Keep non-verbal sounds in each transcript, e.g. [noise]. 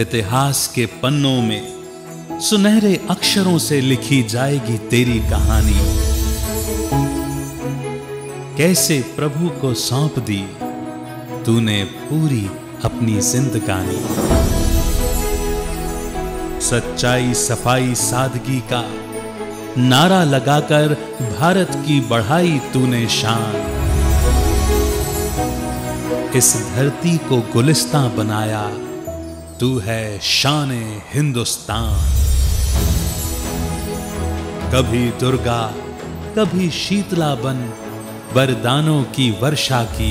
इतिहास के पन्नों में सुनहरे अक्षरों से लिखी जाएगी तेरी कहानी कैसे प्रभु को सौंप दी तूने पूरी अपनी जिंदगानी सच्चाई सफाई सादगी का नारा लगाकर भारत की बढ़ाई तूने शान इस धरती को गुलिस्तां बनाया तू है शान हिंदुस्तान कभी दुर्गा कभी शीतला बन वरदानों की वर्षा की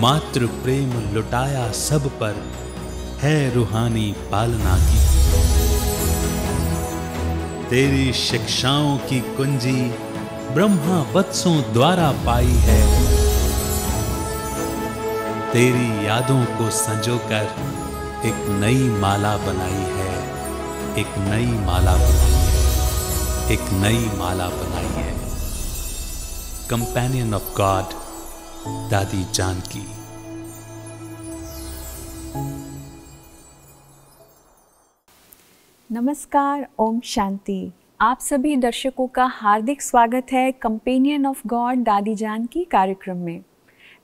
मातृ प्रेम लुटाया सब पर है रूहानी पालना की तेरी शिक्षाओं की कुंजी ब्रह्मा वत्सों द्वारा पाई है तेरी यादों को संजोकर एक नई माला बनाई है एक नई माला बनाई है एक नई माला बनाई है कंपेनियन ऑफ गॉड दादी जानकी नमस्कार ओम शांति आप सभी दर्शकों का हार्दिक स्वागत है कंपेनियन ऑफ गॉड दादी जान की कार्यक्रम में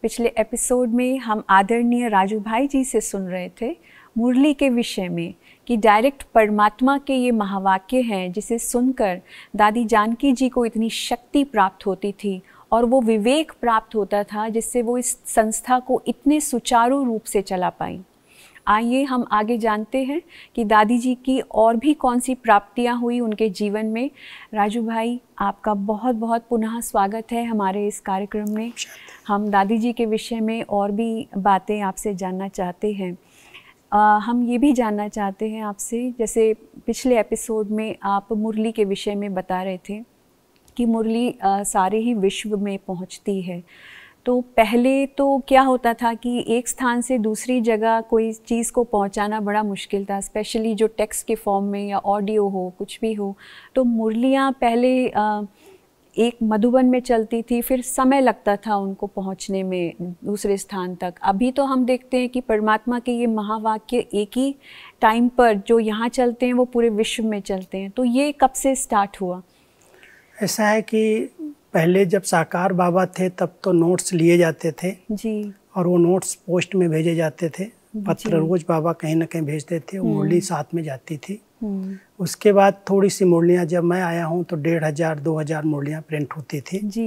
पिछले एपिसोड में हम आदरणीय राजू भाई जी से सुन रहे थे मुरली के विषय में कि डायरेक्ट परमात्मा के ये महावाक्य हैं जिसे सुनकर दादी जानकी जी को इतनी शक्ति प्राप्त होती थी और वो विवेक प्राप्त होता था जिससे वो इस संस्था को इतने सुचारू रूप से चला पाई आइए हम आगे जानते हैं कि दादी जी की और भी कौन सी प्राप्तियाँ हुई उनके जीवन में राजू भाई आपका बहुत बहुत पुनः स्वागत है हमारे इस कार्यक्रम में हम दादी जी के विषय में और भी बातें आपसे जानना चाहते हैं आ, हम ये भी जानना चाहते हैं आपसे जैसे पिछले एपिसोड में आप मुरली के विषय में बता रहे थे कि मुरली आ, सारे ही विश्व में पहुंचती है तो पहले तो क्या होता था कि एक स्थान से दूसरी जगह कोई चीज़ को पहुंचाना बड़ा मुश्किल था स्पेशली जो टेक्स्ट के फॉर्म में या ऑडियो हो कुछ भी हो तो मुरलियाँ पहले आ, एक मधुबन में चलती थी फिर समय लगता था उनको पहुंचने में दूसरे स्थान तक अभी तो हम देखते हैं कि परमात्मा के ये महावाक्य एक ही टाइम पर जो यहाँ चलते हैं वो पूरे विश्व में चलते हैं तो ये कब से स्टार्ट हुआ ऐसा है कि पहले जब साकार बाबा थे तब तो नोट्स लिए जाते थे जी और वो नोट्स पोस्ट में भेजे जाते थे पत्र रोज बाबा कहीं ना कहीं भेजते थे हम्म। मुरली साथ में जाती थी हम्म। उसके बाद थोड़ी सी मुरलियाँ जब मैं आया हूँ तो डेढ़ हज़ार दो हज़ार मुरलियाँ प्रिंट होती थी जी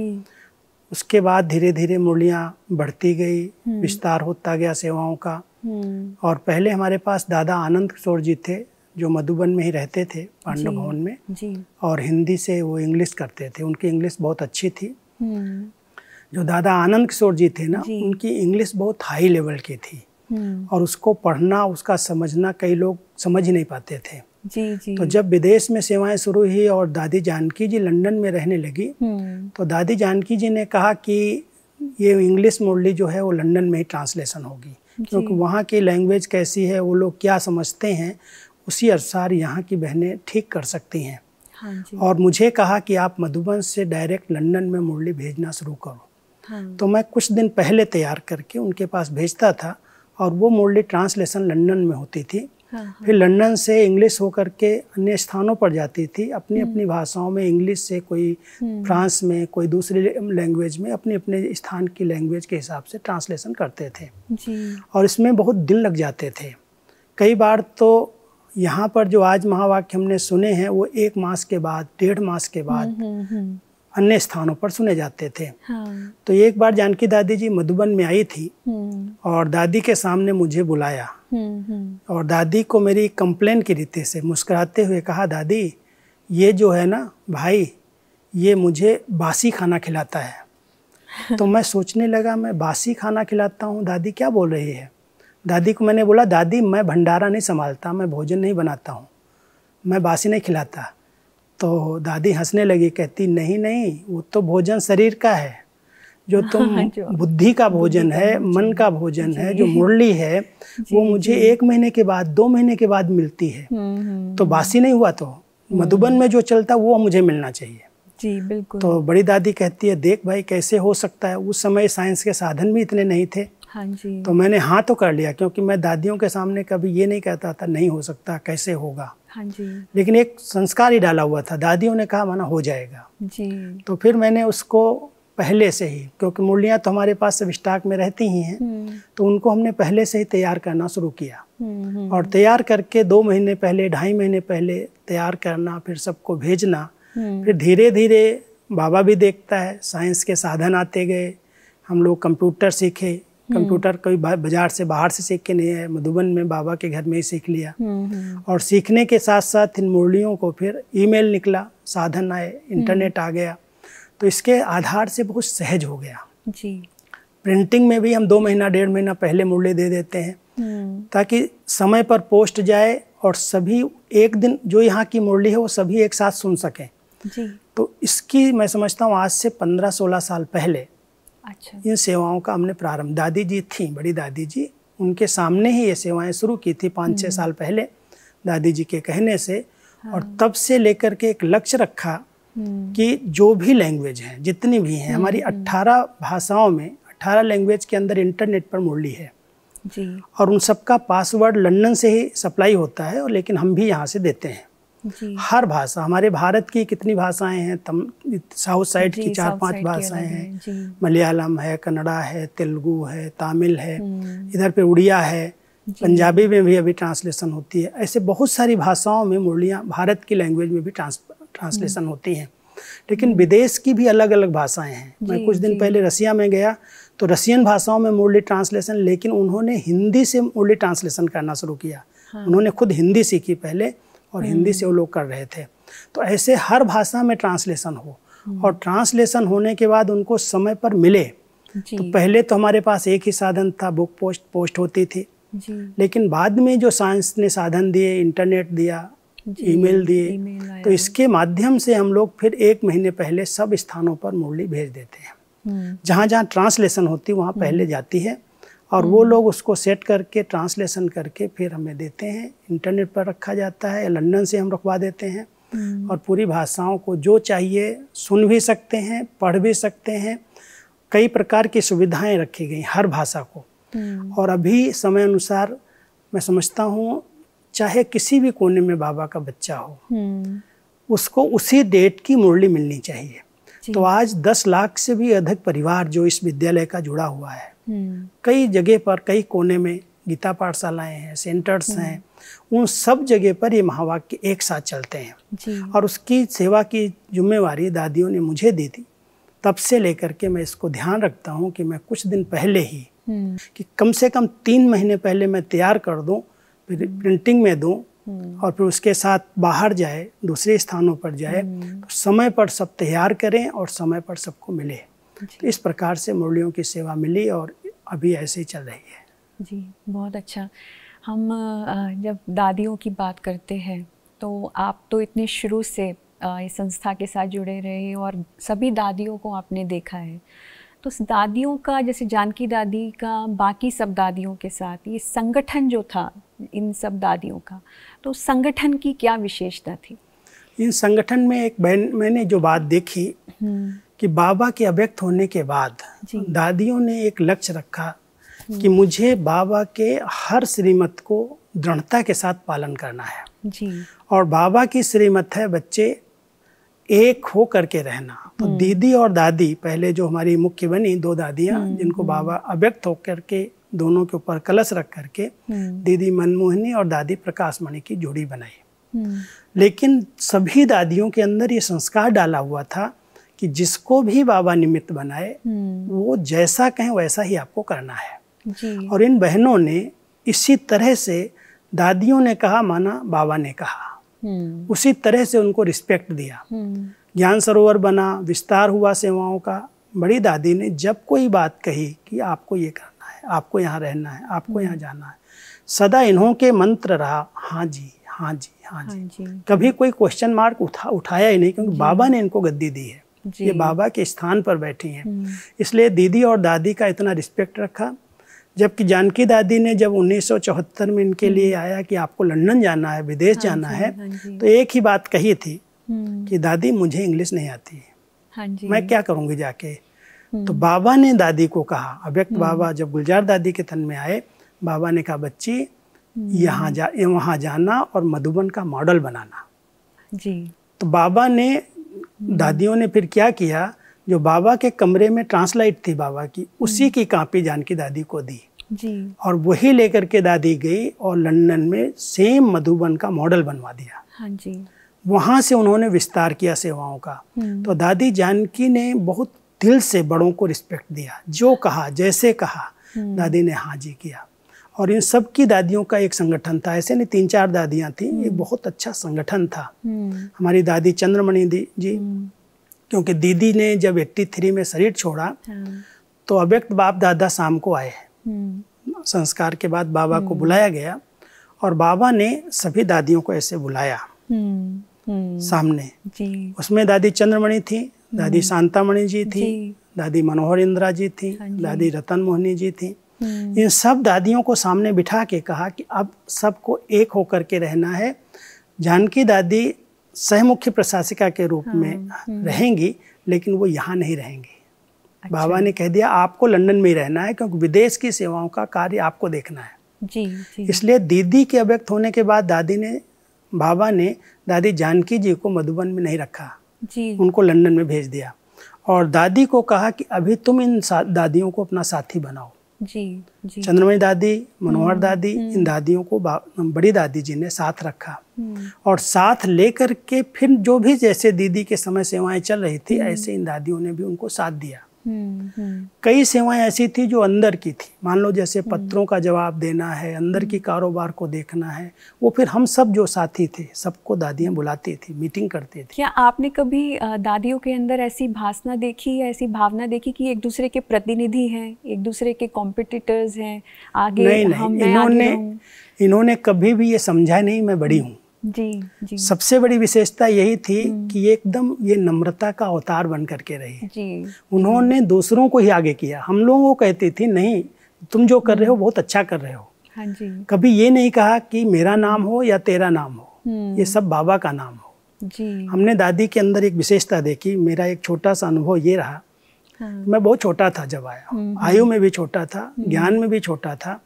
उसके बाद धीरे धीरे मुरलियाँ बढ़ती गई हम्म। विस्तार होता गया सेवाओं का और पहले हमारे पास दादा आनंद किशोर जी थे जो मधुबन में ही रहते थे पांडव भवन में जी और हिंदी से वो इंग्लिश करते थे उनकी इंग्लिश बहुत अच्छी थी हम्म। जो दादा आनंद किशोर जी थे ना जी। उनकी इंग्लिश बहुत हाई लेवल की थी हम्म। और उसको पढ़ना उसका समझना कई लोग समझ ही नहीं पाते थे जी जी तो जब विदेश में सेवाएं शुरू हुई और दादी जानकी जी लंदन में रहने लगी हम्म। तो दादी जानकी जी ने कहा कि ये इंग्लिश मुरली जो है वो लंदन में ही ट्रांसलेशन होगी क्योंकि वहाँ की लैंग्वेज कैसी है वो लोग क्या समझते हैं उसी अनुसार यहाँ की बहनें ठीक कर सकती हैं हाँ और मुझे कहा कि आप मधुबन से डायरेक्ट लंदन में मुरली भेजना शुरू करो हाँ। तो मैं कुछ दिन पहले तैयार करके उनके पास भेजता था और वो मुरली ट्रांसलेशन लंदन में होती थी हाँ।, हाँ। फिर लंदन से इंग्लिश होकर के अन्य स्थानों पर जाती थी अपनी अपनी हम्म। भाषाओं में इंग्लिश से कोई हम्म। फ्रांस में कोई दूसरी लैंग्वेज में अपने अपने स्थान की लैंग्वेज के हिसाब से ट्रांसलेशन करते थे जी। और इसमें बहुत दिन लग जाते थे कई बार तो यहाँ पर जो आज महावाक्य हमने सुने हैं वो एक मास के बाद डेढ़ मास के बाद हम्म, हम्म, हम्म। अन्य स्थानों पर सुने जाते थे हाँ। तो एक बार जानकी दादी जी मधुबन में आई थी और दादी के सामने मुझे बुलाया और दादी को मेरी कंप्लेन की रीति से मुस्कुराते हुए कहा दादी ये जो है ना भाई ये मुझे बासी खाना खिलाता है [laughs] तो मैं सोचने लगा मैं बासी खाना खिलाता हूँ दादी क्या बोल रही है दादी को मैंने बोला दादी मैं भंडारा नहीं संभालता मैं भोजन नहीं बनाता हूँ मैं बासी नहीं खिलाता तो दादी हंसने लगी कहती नहीं नहीं वो तो भोजन शरीर का है जो हाँ, तुम हाँ, बुद्धि का भोजन है मन का भोजन है जो मुरली है वो मुझे एक महीने के बाद दो महीने के बाद मिलती है हम्म, हम्म। तो बासी नहीं हुआ तो हम्म। मधुबन में जो चलता वो मुझे मिलना चाहिए जी बिल्कुल तो बड़ी दादी कहती है देख भाई कैसे हो सकता है उस समय साइंस के साधन भी इतने नहीं थे हाँ जी तो मैंने हाँ तो कर लिया क्योंकि मैं दादियों के सामने कभी ये नहीं कहता था नहीं हो सकता कैसे होगा हाँ जी लेकिन एक संस्कार ही डाला हुआ था दादियों ने कहा माना हो जाएगा जी तो फिर मैंने उसको पहले से ही क्योंकि मूलियाँ तो हमारे पास सब स्टॉक में रहती ही हैं हम्म। तो उनको हमने पहले से ही तैयार करना शुरू किया हम्म, हम्म, और तैयार करके दो महीने पहले ढाई महीने पहले तैयार करना फिर सबको भेजना फिर धीरे धीरे बाबा भी देखता है साइंस के साधन आते गए हम लोग कंप्यूटर सीखे कंप्यूटर हम्म। कोई बाजार से बाहर से सीख के नहीं है मधुबन में बाबा के घर में ही सीख लिया हम्म, हम्म। और सीखने के साथ साथ इन मुरलियों को फिर ईमेल निकला साधन आए इंटरनेट आ गया तो इसके आधार से बहुत सहज हो गया जी प्रिंटिंग में भी हम दो महीना डेढ़ महीना पहले मुरली दे देते हैं ताकि समय पर पोस्ट जाए और सभी एक दिन जो यहाँ की मुरली है वो सभी एक साथ सुन सकें जी तो इसकी मैं समझता हूँ आज से पंद्रह सोलह साल पहले अच्छा इन सेवाओं का हमने प्रारंभ दादी जी थी बड़ी दादी जी उनके सामने ही ये सेवाएं शुरू की थी पाँच छः हम्म। साल पहले दादी जी के कहने से हाँ। और तब से लेकर के एक लक्ष्य रखा हम्म। कि जो भी लैंग्वेज हैं जितनी भी हैं हमारी 18 हम्म, भाषाओं में 18 लैंग्वेज के अंदर इंटरनेट पर मुरली है जी और उन सबका पासवर्ड लंदन से ही सप्लाई होता है और लेकिन हम भी यहाँ से देते हैं हर भाषा हमारे भारत की कितनी भाषाएं हैं तम साउथ साइड की चार पांच भाषाएं हैं मलयालम है कन्नड़ा है तेलुगु है तमिल है हम्म। इधर पे उड़िया है पंजाबी में भी अभी ट्रांसलेशन होती है ऐसे बहुत सारी भाषाओं में मुरलियाँ भारत की लैंग्वेज में भी ट्रांस हम्म। ट्रांसलेशन होती हैं लेकिन विदेश की भी अलग अलग भाषाएं हैं मैं कुछ दिन पहले रसिया में गया तो रसियन भाषाओं में मुरली ट्रांसलेशन लेकिन उन्होंने हिंदी से मुरली ट्रांसलेशन करना शुरू किया हाँ। उन्होंने खुद हिंदी सीखी पहले और हम्म। हिंदी से वो लोग कर रहे थे तो ऐसे हर भाषा में ट्रांसलेशन हो हम्म। और ट्रांसलेशन होने के बाद उनको समय पर मिले तो पहले तो हमारे पास एक ही साधन था बुक पोस्ट पोस्ट होती थी लेकिन बाद में जो साइंस ने साधन दिए इंटरनेट दिया ईमेल दिए तो इसके माध्यम से हम लोग फिर एक महीने पहले सब स्थानों पर मुरली भेज देते हैं हम्म। जहाँ जहाँ ट्रांसलेशन होती वहाँ पहले जाती है और वो लोग उसको सेट करके ट्रांसलेशन करके फिर हमें देते हैं इंटरनेट पर रखा जाता है लंदन से हम रखवा देते हैं हम्म। और पूरी भाषाओं को जो चाहिए सुन भी सकते हैं पढ़ भी सकते हैं कई प्रकार की सुविधाएं रखी गई हर भाषा को हम्म। और अभी समय अनुसार मैं समझता हूँ चाहे किसी भी कोने में बाबा का बच्चा हो हम्म। उसको उसी डेट की मुरली मिलनी चाहिए तो आज दस लाख से भी अधिक परिवार जो इस विद्यालय का जुड़ा हुआ है हम्म। कई जगह पर कई कोने में गीता पाठशालाएं हैं सेंटर्स हम्म। हैं उन सब जगह पर ये महावाक्य एक साथ चलते हैं और उसकी सेवा की जिम्मेवारी दादियों ने मुझे दी थी तब से लेकर के मैं इसको ध्यान रखता हूँ कि मैं कुछ दिन पहले ही हम्म। कि कम से कम तीन महीने पहले मैं तैयार कर दूँ फिर प्रिंटिंग में दूँ और फिर उसके साथ बाहर जाए दूसरे स्थानों पर जाए तो समय पर सब तैयार करें और समय पर सबको मिले इस प्रकार से मुरलियों की सेवा मिली और अभी ऐसे ही चल रही है जी बहुत अच्छा हम जब दादियों की बात करते हैं तो आप तो इतने शुरू से इस संस्था के साथ जुड़े रहे और सभी दादियों को आपने देखा है तो दादियों का जैसे जानकी दादी का बाकी सब दादियों के साथ ये संगठन जो था इन सब दादियों का तो संगठन की क्या विशेषता थी इन संगठन में एक बहन मैंने जो बात देखी हम्म। कि बाबा के अव्यक्त होने के बाद दादियों ने एक लक्ष्य रखा कि मुझे बाबा के हर श्रीमत को दृढ़ता के साथ पालन करना है जी और बाबा की श्रीमत है बच्चे एक हो करके रहना तो हम्म। दीदी और दादी पहले जो हमारी मुख्य बनी दो दादियाँ हम्म, जिनको हम्म। बाबा अव्यक्त होकर के दोनों के ऊपर कलश रख करके दीदी मनमोहिनी और दादी प्रकाशमणि की जोड़ी बनाई लेकिन सभी दादियों के अंदर ये संस्कार डाला हुआ था कि जिसको भी बाबा निमित्त बनाए हम्म। वो जैसा कहें वैसा ही आपको करना है जी। और इन बहनों ने इसी तरह से दादियों ने कहा माना बाबा ने कहा हम्म। उसी तरह से उनको रिस्पेक्ट दिया हम्म। ज्ञान सरोवर बना विस्तार हुआ सेवाओं का बड़ी दादी ने जब कोई बात कही कि आपको ये करना है आपको यहाँ रहना है आपको यहाँ जाना है सदा इन्हों के मंत्र रहा हाँ जी हाँ जी हाँ जी, हाँ जी। कभी कोई क्वेश्चन मार्क उठा उठाया ही नहीं क्योंकि बाबा ने इनको गद्दी दी है ये बाबा के स्थान पर बैठी हैं हम्म। इसलिए दीदी और दादी का इतना रिस्पेक्ट रखा जबकि जानकी दादी ने जब 1974 में इनके हम्म। लिए आया कि आपको लंदन जाना है विदेश हाँ जाना है हाँ तो एक ही बात कही थी हम्म। कि दादी मुझे इंग्लिश नहीं आती है हाँ मैं क्या करूँगी जाके तो बाबा ने दादी को कहा अव्यक्त बाबा जब गुलजार दादी के तन में आए बाबा ने कहा बच्ची यहाँ जा वहाँ जाना और मधुबन का मॉडल बनाना जी तो बाबा ने दादियों ने फिर क्या किया जो बाबा के कमरे में ट्रांसलाइट थी बाबा की हम्म। उसी की कापी जानकी दादी को दी जी और वही लेकर के दादी गई और लंदन में सेम मधुबन का मॉडल बनवा दिया हाँ जी वहाँ से उन्होंने विस्तार किया सेवाओं का हम्म। तो दादी जानकी ने बहुत दिल से बड़ों को रिस्पेक्ट दिया जो कहा जैसे कहा हम्म। दादी ने हाँ जी किया और इन सब की दादियों का एक संगठन था ऐसे नहीं तीन चार दादियाँ थी ये हम्म। बहुत अच्छा संगठन था हम्म। हमारी दादी चंद्रमणि दी जी हम्म। क्योंकि दीदी ने जब 83 में शरीर छोड़ा हाँ। तो अव्यक्त बाप दादा शाम को आए संस्कार के बाद बाबा को बुलाया गया और बाबा ने सभी दादियों को ऐसे बुलाया सामने जी। उसमें दादी चंद्रमणि थी दादी शांतामणि जी थी दादी मनोहर इंदिरा जी थी हाँ दादी रतन मोहनी जी थी हम्म। इन सब दादियों को सामने बिठा के कहा कि अब सबको एक होकर के रहना है जानकी दादी सहमुख्य प्रशासिका के रूप हाँ, में हम्म। रहेंगी लेकिन वो यहाँ नहीं रहेंगी अच्छा। बाबा ने कह दिया आपको लंदन में ही रहना है क्योंकि विदेश की सेवाओं का कार्य आपको देखना है जी, जी। इसलिए दीदी के अव्यक्त होने के बाद दादी ने बाबा ने दादी जानकी जी को मधुबन में नहीं रखा जी। उनको लंदन में भेज दिया और दादी को कहा कि अभी तुम इन दादियों को अपना साथी बनाओ जी, चंद्रमणि दादी मनोहर हम्म, दादी हम्म। इन दादियों को बड़ी दादी जी ने साथ रखा हम्म। और साथ लेकर के फिर जो भी जैसे दीदी के समय सेवाएं चल रही थी ऐसे इन दादियों ने भी उनको साथ दिया कई सेवाएं ऐसी थी जो अंदर की थी मान लो जैसे पत्रों का जवाब देना है अंदर की कारोबार को देखना है वो फिर हम सब जो साथी थे सबको दादियां बुलाती थी मीटिंग करती थी क्या आपने कभी दादियों के अंदर ऐसी भाषना देखी या ऐसी भावना देखी कि एक दूसरे के प्रतिनिधि हैं एक दूसरे के कॉम्पिटिटर्स हैं आगे नहीं, नहीं, हम इन्होंने इन्होंने कभी भी ये समझा नहीं मैं बड़ी हूँ जी जी सबसे बड़ी विशेषता यही थी कि एकदम ये नम्रता का अवतार बन करके रही जी उन्होंने दूसरों को ही आगे किया हम लोगों को कहती थी नहीं तुम जो कर रहे हो बहुत अच्छा कर रहे हो हाँ जी कभी ये नहीं कहा कि मेरा नाम हो या तेरा नाम हो हम्म। ये सब बाबा का नाम हो जी हमने दादी के अंदर एक विशेषता देखी मेरा एक छोटा सा अनुभव ये रहा हाँ। मैं बहुत छोटा था जब आया हम्म, हम्म। आयु में भी छोटा था ज्ञान में भी छोटा था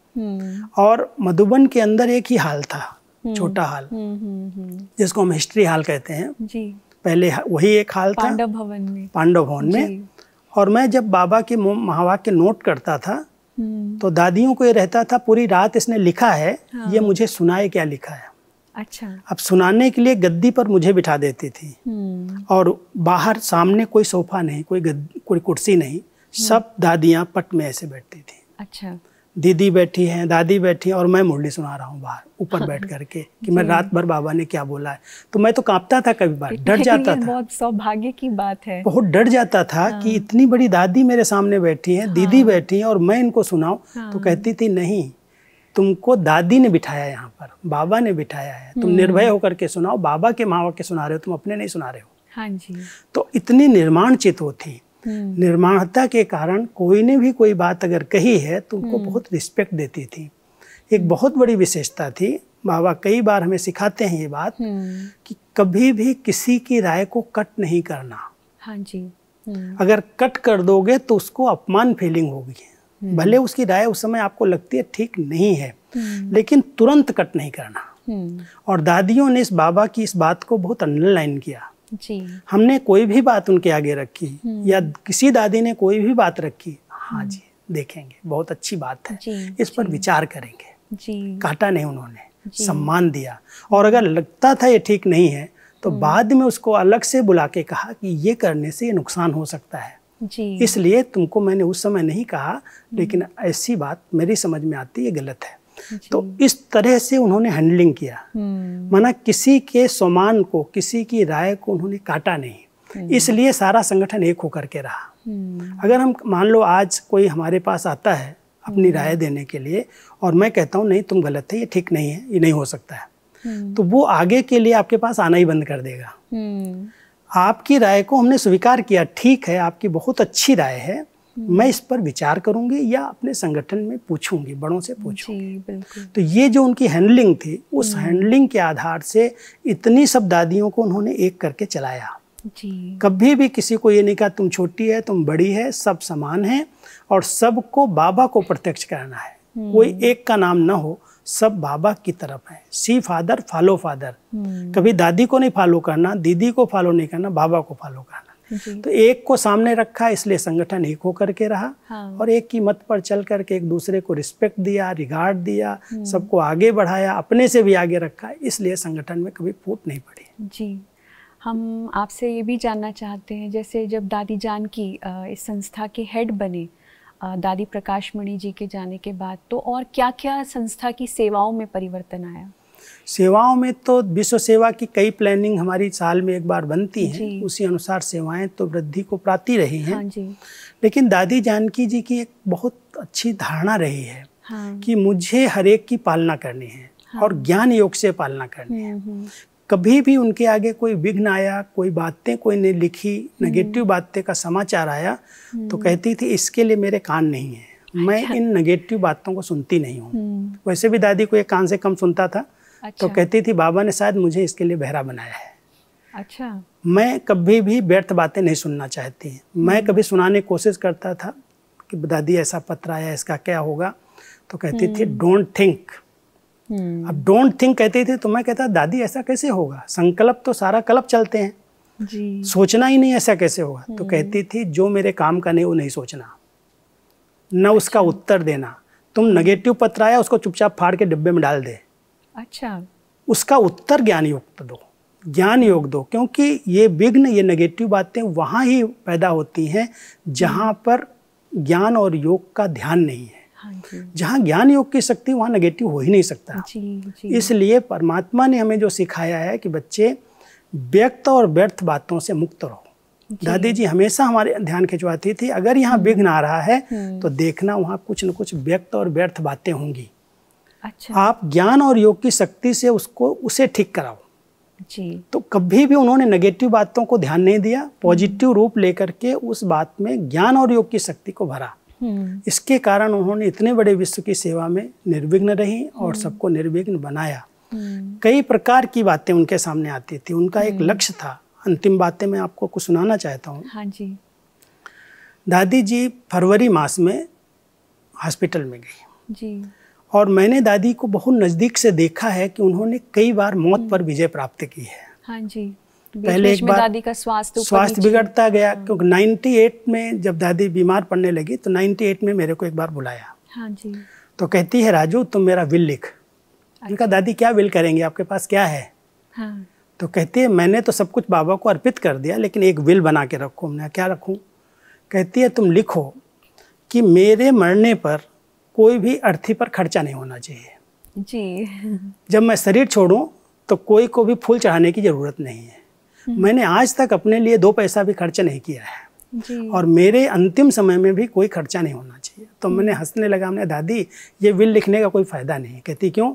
और मधुबन के अंदर एक ही हाल था हम्म, छोटा हाल हम्म, हम्म, जिसको हम हिस्ट्री हाल कहते हैं जी पहले वही एक हाल था पांडव भवन में पांडव भवन में और मैं जब बाबा के महावाक्य नोट करता था तो दादियों को ये रहता था पूरी रात इसने लिखा है हाँ। ये मुझे सुनाए क्या लिखा है अच्छा अब सुनाने के लिए गद्दी पर मुझे बिठा देती थी और बाहर सामने कोई सोफा नहीं कोई कोई कुर्सी नहीं सब दादियाँ पट में ऐसे बैठती थी अच्छा दीदी बैठी हैं दादी बैठी हैं और मैं मुरली सुना रहा हूँ बाहर ऊपर हाँ। बैठ करके कि मैं रात भर बाबा ने क्या बोला है तो मैं तो कांपता था कभी बार डर जाता था बहुत सौभाग्य की बात है बहुत डर जाता था हाँ। कि इतनी बड़ी दादी मेरे सामने बैठी है हाँ। दीदी बैठी है और मैं इनको सुनाऊँ तो हाँ। तो कहती थी नहीं तुमको दादी ने बिठाया यहाँ पर बाबा ने बिठाया है तुम हम्म। निर्भय होकर के सुनाओ बाबा के माँ के सुना रहे हो तुम अपने नहीं सुना रहे हो हाँ जी तो इतनी निर्माण चित वो थी हम्म। निर्माणता के कारण कोई ने भी कोई बात अगर कही है तो उनको हम्म। बहुत रिस्पेक्ट देती थी एक बहुत बड़ी विशेषता थी बाबा कई बार हमें सिखाते हैं ये बात हम्म। कि कभी भी किसी की राय को कट नहीं करना हाँ जी अगर कट कर दोगे तो उसको अपमान फीलिंग होगी भले उसकी राय उस समय आपको लगती है ठीक नहीं है लेकिन तुरंत कट नहीं करना और दादियों ने इस बाबा की इस बात को बहुत अंडरलाइन किया जी हमने कोई भी बात उनके आगे रखी हम्म। या किसी दादी ने कोई भी बात रखी हाँ हम्म। जी देखेंगे बहुत अच्छी बात है जी, इस पर विचार करेंगे जी काटा नहीं उन्होंने सम्मान दिया और अगर लगता था ये ठीक नहीं है तो हम्म। बाद में उसको अलग से बुला के कहा कि ये करने से ये नुकसान हो सकता है इसलिए तुमको मैंने उस समय नहीं कहा लेकिन ऐसी बात मेरी समझ में आती है गलत है तो इस तरह से उन्होंने हैंडलिंग किया हम्म। माना किसी के समान को किसी की राय को उन्होंने काटा नहीं हम्म। इसलिए सारा संगठन एक होकर के रहा हम्म। अगर हम मान लो आज कोई हमारे पास आता है अपनी राय देने के लिए और मैं कहता हूँ नहीं तुम गलत है ये ठीक नहीं है ये नहीं हो सकता है तो वो आगे के लिए आपके पास आना ही बंद कर देगा आपकी राय को हमने स्वीकार किया ठीक है आपकी बहुत अच्छी राय है मैं इस पर विचार करूंगी या अपने संगठन में पूछूंगी बड़ों से पूछूंगी तो ये जो उनकी हैंडलिंग थी उस हैंडलिंग हम्म। के आधार से इतनी सब दादियों को उन्होंने एक करके चलाया जी। कभी भी किसी को ये नहीं कहा तुम छोटी है तुम बड़ी है सब समान है और सबको बाबा को प्रत्यक्ष करना है हम्म। कोई एक का नाम ना हो सब बाबा की तरफ है सी फादर फॉलो फादर हम्म। कभी दादी को नहीं फॉलो करना दीदी को फॉलो नहीं करना बाबा को फॉलो करना तो एक को सामने रखा इसलिए संगठन एक होकर के रहा हाँ। और एक की मत पर चल करके एक दूसरे को रिस्पेक्ट दिया रिगार्ड दिया हम्म। सबको आगे बढ़ाया अपने से भी आगे रखा इसलिए संगठन में कभी फूट नहीं पड़ी जी हम आपसे ये भी जानना चाहते हैं जैसे जब दादी जान की इस संस्था के हेड बने दादी प्रकाश मणि जी के जाने के बाद तो और क्या क्या संस्था की सेवाओं में परिवर्तन आया सेवाओं में तो विश्व सेवा की कई प्लानिंग हमारी साल में एक बार बनती है उसी अनुसार सेवाएं तो वृद्धि को प्राप्ति रही हैं हाँ लेकिन दादी जानकी जी की एक बहुत अच्छी धारणा रही है हाँ। कि मुझे हरेक की पालना करनी है हाँ। और ज्ञान योग से पालना करनी है हम्म, हम्म। कभी भी उनके आगे कोई विघ्न आया कोई बातें कोई ने लिखी नेगेटिव हम्म। बातें का समाचार आया तो कहती थी इसके लिए मेरे कान नहीं है मैं अच्छा। इन नेगेटिव बातों को सुनती नहीं हूँ वैसे भी दादी को एक कान से कम सुनता था तो अच्छा। तो कहती थी बाबा ने शायद मुझे इसके लिए बहरा बनाया है अच्छा मैं कभी भी व्यर्थ बातें नहीं सुनना चाहती मैं हम्म। कभी सुनाने की कोशिश करता था कि दादी ऐसा पत्र आया इसका क्या होगा तो कहती थी डोंट हम्म। थिंक हम्म। अब डोंट थिंक कहती थी तो मैं कहता दादी ऐसा कैसे होगा संकल्प तो सारा कल्प चलते हैं जी। सोचना ही नहीं ऐसा कैसे होगा तो कहती थी जो मेरे काम का नहीं वो नहीं सोचना न उसका अच्छा। उत्तर देना तुम नेगेटिव पत्र आया उसको चुपचाप फाड़ के डिब्बे में डाल दे अच्छा उसका उत्तर ज्ञान युक्त दो ज्ञान योग दो क्योंकि ये विघ्न ये नेगेटिव बातें वहाँ ही पैदा होती हैं जहाँ हम्म। पर ज्ञान और योग का ध्यान नहीं है हाँ जहाँ ज्ञान योग की शक्ति वहाँ नेगेटिव हो ही नहीं सकता इसलिए परमात्मा ने हमें जो सिखाया है कि बच्चे व्यक्त और व्यर्थ बातों से मुक्त रहो दादी जी हमेशा हमारे ध्यान खिंचवाती थी अगर यहाँ हम्म। विघ्न आ रहा है हम्म। तो देखना वहाँ कुछ न कुछ व्यक्त और व्यर्थ बातें होंगी अच्छा आप ज्ञान और योग की शक्ति से उसको उसे ठीक कराओ जी तो कभी भी उन्होंने नेगेटिव बातों को ध्यान नहीं दिया पॉजिटिव हम्म। रूप लेकर के उस बात में ज्ञान और योग की शक्ति को भरा हम्म। इसके कारण उन्होंने इतने बड़े विश्व की सेवा में निर्विघ्न रही और हम्म। सबको निर्विघ्न बनाया कई प्रकार की बातें उनके सामने आती थी उनका एक लक्ष्य था अंतिम बातें मैं आपको कुछ सुनाना चाहता हूँ हाँ जी दादी जी फरवरी मास में हॉस्पिटल में गई जी और मैंने दादी को बहुत नज़दीक से देखा है कि उन्होंने कई बार मौत पर विजय प्राप्त की है हाँ जी पहले एक बार दादी का स्वास्थ्य स्वास्थ्य बिगड़ता गया हाँ। क्योंकि 98 में जब दादी बीमार पड़ने लगी तो 98 में मेरे को एक बार बुलाया हाँ जी तो कहती है राजू तुम मेरा विल लिख इनका अच्छा। दादी क्या विल करेंगे आपके पास क्या है हाँ। तो कहती है मैंने तो सब कुछ बाबा को अर्पित कर दिया लेकिन एक विल बना के रखो मैं क्या रखूँ कहती है तुम लिखो कि मेरे मरने पर कोई भी अर्थी पर खर्चा नहीं होना चाहिए जी जब मैं शरीर छोड़ूं तो कोई को भी फूल चढ़ाने की ज़रूरत नहीं है हम्म। मैंने आज तक अपने लिए दो पैसा भी खर्चा नहीं किया है और मेरे अंतिम समय में भी कोई खर्चा नहीं होना चाहिए तो हम्म। मैंने हंसने लगा हमने दादी ये विल लिखने का कोई फ़ायदा नहीं कहती क्यों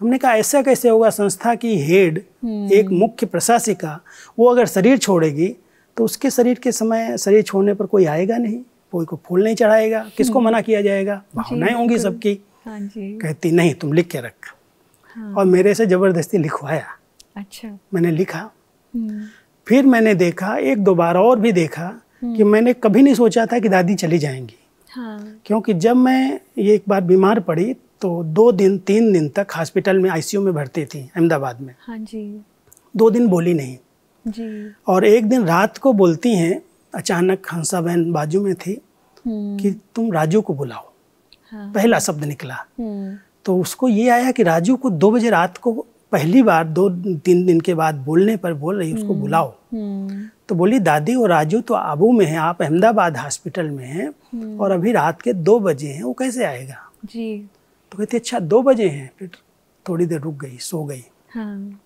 हमने कहा ऐसा कैसे होगा संस्था की हेड हम्म। एक मुख्य प्रशासिका वो अगर शरीर छोड़ेगी तो उसके शरीर के समय शरीर छोड़ने पर कोई आएगा नहीं कोई को फूल नहीं चढ़ाएगा किसको हम्म। मना किया जाएगा भावनाएं होंगी सबकी हाँ कहती नहीं तुम लिख के रख हाँ। और मेरे से ज़बरदस्ती लिखवाया अच्छा मैंने लिखा हम्म। फिर मैंने देखा एक दोबारा और भी देखा हम्म। कि मैंने कभी नहीं सोचा था कि दादी चली जाएंगी हाँ। क्योंकि जब मैं ये एक बार बीमार पड़ी तो दो दिन तीन दिन तक हॉस्पिटल में आईसीयू में भर्ती थी अहमदाबाद में हाँ जी दो दिन बोली नहीं जी और एक दिन रात को बोलती हैं अचानक हंसा बहन बाजू में थी हम्म। कि तुम राजू को बुलाओ हाँ। पहला शब्द निकला हम्म। तो उसको ये आया कि राजू को दो बजे रात को पहली बार दो तीन दिन के बाद बोलने पर बोल रही उसको हम्म। बुलाओ तो बोली दादी और राजू तो आबू में है आप अहमदाबाद हॉस्पिटल में हैं और अभी रात के दो बजे हैं वो कैसे आएगा जी तो कहते अच्छा दो बजे हैं फिर थोड़ी देर रुक गई सो गई हाँ।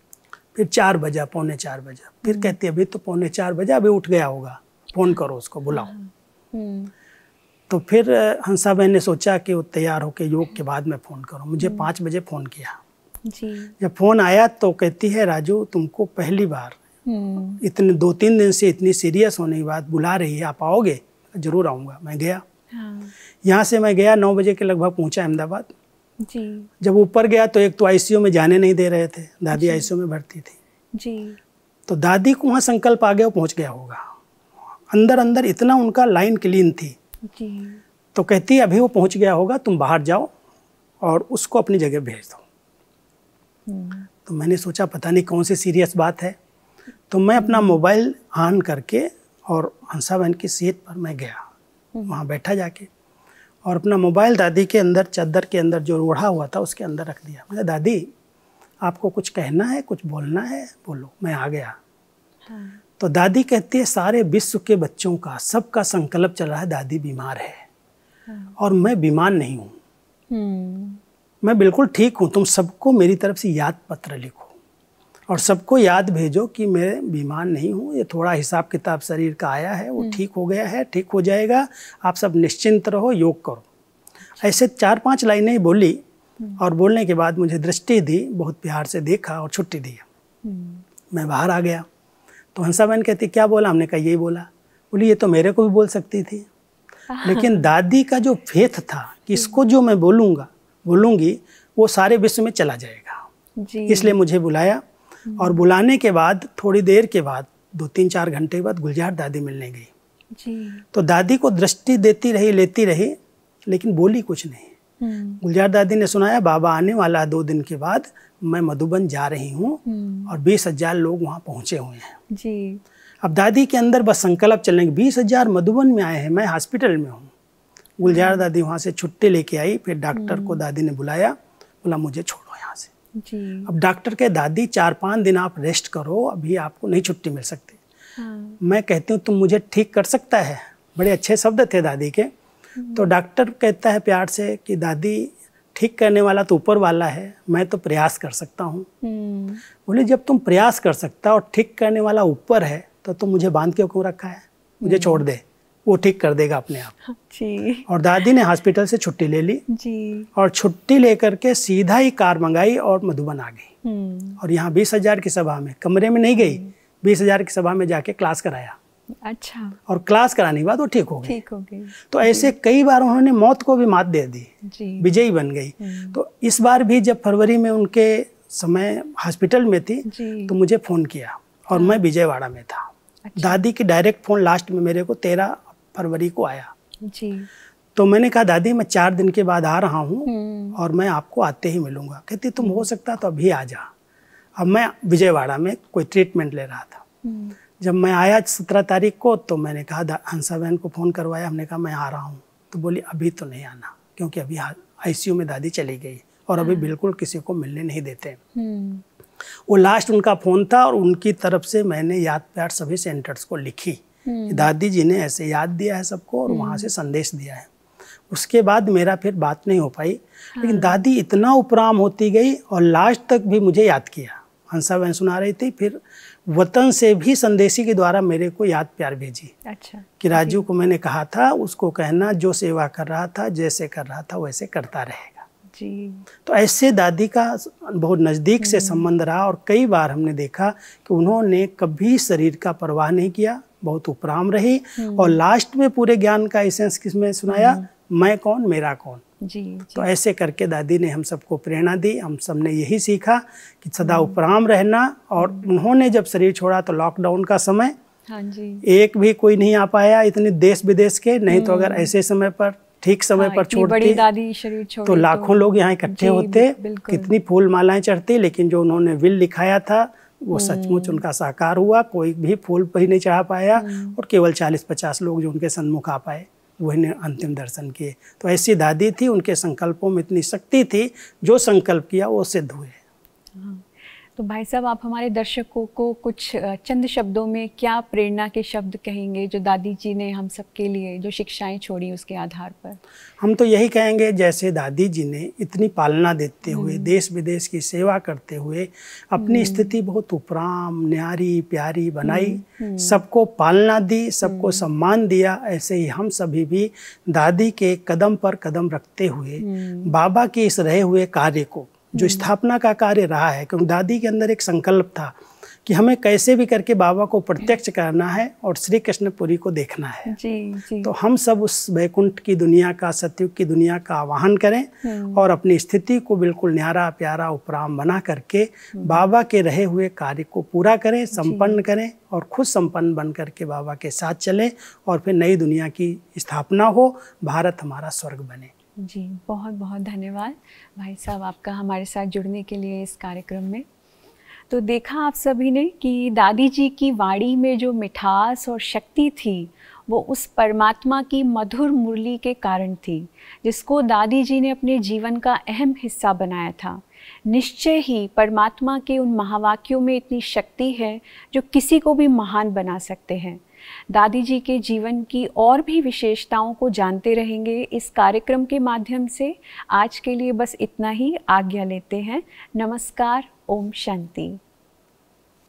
फिर चार बजा पौने चार बजा फिर कहते अभी तो पौने चार बजा अभी उठ गया होगा फ़ोन करो उसको बुलाओ हाँ। हम्म। तो फिर हंसा बहन ने सोचा कि वो तैयार होके योग के बाद मैं फ़ोन करूँ मुझे हम्म। पाँच बजे फ़ोन किया जी जब फ़ोन आया तो कहती है राजू तुमको पहली बार हम्म। इतने दो तीन दिन से इतनी सीरियस होने की बात बुला रही है आप आओगे ज़रूर आऊंगा मैं गया हाँ। यहाँ से मैं गया नौ बजे के लगभग पहुंचा अहमदाबाद जी जब ऊपर गया तो एक तो आईसीयू में जाने नहीं दे रहे थे दादी आईसीयू में भर्ती थी जी तो दादी को वहाँ संकल्प आ गया पहुँच गया होगा अंदर अंदर इतना उनका लाइन क्लीन थी जी तो कहती अभी वो पहुंच गया होगा तुम बाहर जाओ और उसको अपनी जगह भेज दो हम्म। तो मैंने सोचा पता नहीं कौन सी सीरियस बात है तो मैं अपना हम्म। मोबाइल ऑन करके और हंसा बहन की सीट पर मैं गया हम्म। वहाँ बैठा जाके और अपना मोबाइल दादी के अंदर चादर के अंदर जो ओढ़ा हुआ था उसके अंदर रख दिया मैंने दादी आपको कुछ कहना है कुछ बोलना है बोलो मैं आ गया हाँ। तो दादी कहती है सारे विश्व के बच्चों का सबका संकल्प चल रहा है दादी बीमार है हाँ। और मैं बीमार नहीं हूँ हम्म। मैं बिल्कुल ठीक हूँ तुम सबको मेरी तरफ से याद पत्र लिखो और सबको याद भेजो कि मैं बीमार नहीं हूँ ये थोड़ा हिसाब किताब शरीर का आया है वो हम्म। ठीक हो गया है ठीक हो जाएगा आप सब निश्चिंत रहो योग करो ऐसे चार पांच लाइनें बोली हम्म। और बोलने के बाद मुझे दृष्टि दी बहुत प्यार से देखा और छुट्टी दिया मैं बाहर आ गया तो हंसा बहन कहती क्या बोला हमने कहा यही बोला बोली ये तो मेरे को भी बोल सकती थी लेकिन दादी का जो फेथ था कि इसको जो मैं बोलूँगा बोलूँगी वो सारे विश्व में चला जाएगा इसलिए मुझे बुलाया हम्म। और बुलाने के बाद थोड़ी देर के बाद दो तीन चार घंटे बाद गुलजार दादी मिलने गई जी। तो दादी को दृष्टि देती रही लेती रही लेकिन बोली कुछ नहीं हम्म। गुलजार दादी ने सुनाया बाबा आने वाला दो दिन के बाद मैं मधुबन जा रही हूँ हम्म। और बीस हजार लोग वहाँ पहुँचे हुए हैं जी अब दादी के अंदर बस संकल्प के बीस हजार मधुबन में आए हैं मैं हॉस्पिटल में हूँ गुलजार हम्म। दादी वहाँ से छुट्टी लेके आई फिर डॉक्टर को हम्म। दादी ने बुलाया बोला मुझे छोड़ो यहाँ से जी। अब डॉक्टर के दादी चार पाँच दिन आप रेस्ट करो अभी आपको नहीं छुट्टी मिल सकती हाँ। मैं कहती हूँ तुम मुझे ठीक कर सकता है बड़े अच्छे शब्द थे दादी के तो डॉक्टर कहता है प्यार से कि दादी ठीक करने वाला तो ऊपर वाला है मैं तो प्रयास कर सकता हूँ हम्म। बोले जब तुम प्रयास कर सकता और ठीक करने वाला ऊपर है तो तुम मुझे बांध के क्यों रखा है मुझे छोड़ हम्म। दे वो ठीक कर देगा अपने आप हाँ, जी और दादी ने हॉस्पिटल से छुट्टी ले ली जी और छुट्टी लेकर के सीधा ही कार मंगाई और मधुबन आ गई हम्म। और यहाँ बीस हजार की सभा में कमरे में नहीं गई बीस हजार की सभा में जाके क्लास कराया अच्छा और क्लास कराने के बाद वो ठीक हो गई ठीक हो गई तो ऐसे कई बार उन्होंने मौत को भी मात दे दी विजयी बन गई हम्म। तो इस बार भी जब फरवरी में उनके समय हॉस्पिटल में थी तो मुझे फ़ोन किया और मैं हाँ। विजयवाड़ा में था अच्छा। दादी की डायरेक्ट फ़ोन लास्ट में मेरे को तेरह फरवरी को आया जी तो मैंने कहा दादी मैं चार दिन के बाद आ रहा हूँ हम्म। और मैं आपको आते ही मिलूंगा कहती तुम हो हम्म। सकता तो अभी आ जा अब मैं विजयवाड़ा में कोई ट्रीटमेंट ले रहा था जब मैं आया सत्रह तारीख को तो मैंने कहा हंसा बहन को फ़ोन करवाया हमने कहा मैं आ रहा हूँ तो बोली अभी तो नहीं आना क्योंकि अभी आईसीयू में दादी चली गई और अभी हाँ। बिल्कुल किसी को मिलने नहीं देते हम्म। वो लास्ट उनका फ़ोन था और उनकी तरफ से मैंने याद प्यार सभी सेंटर्स को लिखी हम्म। दादी जी ने ऐसे याद दिया है सबको और वहाँ से हम्म। संदेश दिया है उसके बाद मेरा फिर बात नहीं हो पाई लेकिन हाँ। दादी इतना उपराम होती गई और लास्ट तक भी मुझे याद किया हंसा बहन सुना रही थी फिर वतन से भी संदेशी के द्वारा मेरे को याद प्यार भेजी अच्छा कि राजू को मैंने कहा था उसको कहना जो सेवा कर रहा था जैसे कर रहा था वैसे करता रहेगा जी तो ऐसे दादी का बहुत नज़दीक से हम्म। संबंध रहा और कई बार हमने देखा कि उन्होंने कभी शरीर का परवाह नहीं किया बहुत उपराम रही हम्म। और लास्ट में पूरे ज्ञान का एसेंस किसमें सुनाया हम्म। मैं कौन मेरा कौन जी, जी तो ऐसे करके दादी ने हम सबको प्रेरणा दी हम सब ने यही सीखा कि सदा उपराम रहना और उन्होंने जब शरीर छोड़ा तो लॉकडाउन का समय हाँ जी एक भी कोई नहीं आ पाया इतने देश विदेश के नहीं तो अगर हम्म। ऐसे समय पर ठीक समय हाँ, पर छोड़ती दादी शरीर तो, तो लाखों तो, लोग यहाँ इकट्ठे होते कितनी फूल मालाएं चढ़ती लेकिन जो उन्होंने विल लिखाया था वो सचमुच हम्म। उनका साकार हुआ कोई भी फूल पर नहीं चढ़ा पाया हम्म। और केवल चालीस पचास लोग जो उनके सन्मुख आ पाए वही ने अंतिम दर्शन किए तो ऐसी दादी थी उनके संकल्पों में इतनी शक्ति थी जो संकल्प किया वो सिद्ध हुए हाँ। तो भाई साहब आप हमारे दर्शकों को कुछ चंद शब्दों में क्या प्रेरणा के शब्द कहेंगे जो दादी जी ने हम सबके लिए जो शिक्षाएं छोड़ी उसके आधार पर हम तो यही कहेंगे जैसे दादी जी ने इतनी पालना देते हुए हम्म। देश विदेश की सेवा करते हुए अपनी हम्म। स्थिति बहुत उपराम न्यारी प्यारी बनाई हम्म, सबको पालना दी सबको सम्मान दिया ऐसे ही हम सभी भी दादी के कदम पर कदम रखते हुए बाबा के इस रहे हुए कार्य को जो हम्म। स्थापना का कार्य रहा है क्योंकि दादी के अंदर एक संकल्प था कि हमें कैसे भी करके बाबा को प्रत्यक्ष करना है और श्री कृष्णपुरी को देखना है जी, जी। तो हम सब उस वैकुंठ की दुनिया का सत्युग की दुनिया का आवाहन करें हम्म। और अपनी स्थिति को बिल्कुल न्यारा प्यारा उपराम बना करके हम्म। बाबा के रहे हुए कार्य को पूरा करें संपन्न करें और खुद संपन्न बन करके बाबा के साथ चलें और फिर नई दुनिया की स्थापना हो भारत हमारा स्वर्ग बने जी बहुत बहुत धन्यवाद भाई साहब आपका हमारे साथ जुड़ने के लिए इस कार्यक्रम में तो देखा आप सभी ने कि दादी जी की वाणी में जो मिठास और शक्ति थी वो उस परमात्मा की मधुर मुरली के कारण थी जिसको दादी जी ने अपने जीवन का अहम हिस्सा बनाया था निश्चय ही परमात्मा के उन महावाक्यों में इतनी शक्ति है जो किसी को भी महान बना सकते हैं दादी जी के जीवन की और भी विशेषताओं को जानते रहेंगे इस कार्यक्रम के माध्यम से आज के लिए बस इतना ही आज्ञा लेते हैं नमस्कार ओम शांति